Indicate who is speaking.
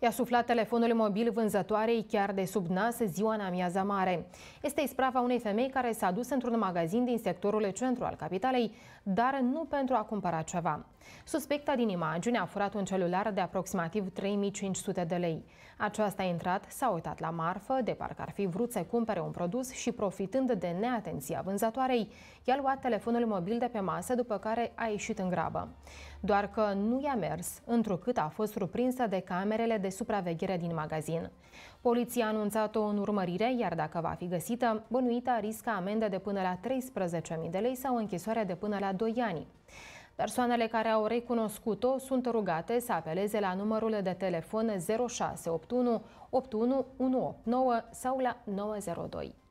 Speaker 1: I-a suflat telefonul mobil vânzătoarei chiar de sub nas ziua în amiaza mare. Este isprava unei femei care s-a dus într-un magazin din sectorul centru al capitalei, dar nu pentru a cumpăra ceva. Suspecta din imagine a furat un celular de aproximativ 3500 de lei. Aceasta a intrat, s-a uitat la marfă, de parcă ar fi vrut să cumpere un produs și profitând de neatenția vânzătoarei, i-a luat telefonul mobil de pe masă, după care a ieșit în grabă. Doar că nu i-a mers, întrucât a fost surprinsă de camerele de de supraveghere din magazin. Poliția a anunțat o urmărire, iar dacă va fi găsită, bănuita riscă amendă de până la 13.000 de lei sau închisoare de până la 2 ani. Persoanele care au recunoscut-o sunt rugate să apeleze la numărul de telefon 0681 81189 sau la 902.